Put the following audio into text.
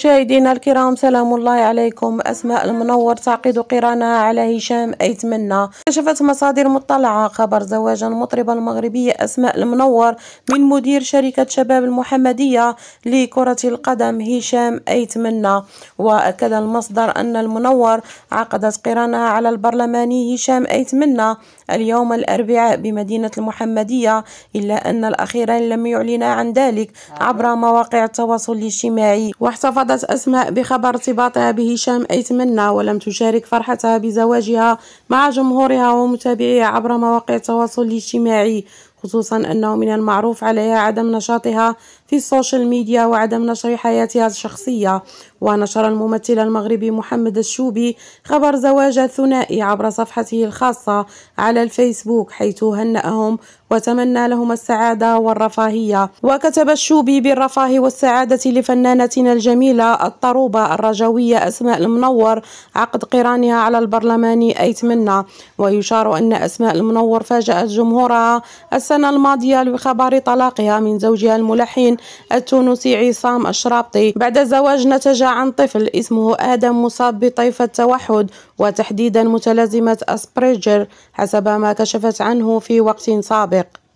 مشاهدينا الكرام سلام الله عليكم أسماء المنور تعقد قرانها على هشام أيتمنى كشفت مصادر مطلعة خبر زواج المطربة المغربية أسماء المنور من مدير شركة شباب المحمدية لكرة القدم هشام أيتمنى وأكد المصدر أن المنور عقدت قرانها على البرلماني هشام أيتمنى اليوم الأربعاء بمدينة المحمدية إلا أن الأخيرين لم يعلنا عن ذلك عبر مواقع التواصل الاجتماعي واحتفظ أعرضت أسماء بخبر ارتباطها بهشام أيتمنى ولم تشارك فرحتها بزواجها مع جمهورها ومتابعيها عبر مواقع التواصل الاجتماعي خصوصا أنه من المعروف عليها عدم نشاطها في السوشيال ميديا وعدم نشر حياتها الشخصية ونشر الممثل المغربي محمد الشوبي خبر زواج الثنائي عبر صفحته الخاصة على الفيسبوك حيث هنأهم وتمنى لهم السعادة والرفاهية وكتب الشوبي بالرفاه والسعادة لفنانتنا الجميلة الطروبة الرجوية أسماء المنور عقد قرانها على البرلماني أيتمنى ويشار أن أسماء المنور فاجأت جمهورها السنة الماضية بخبر طلاقها من زوجها الملحن التونسي عصام الشرابطي بعد زواج نتج عن طفل اسمه آدم مصاب بطيف التوحد وتحديدا متلازمة أسبريجر حسب ما كشفت عنه في وقت سابق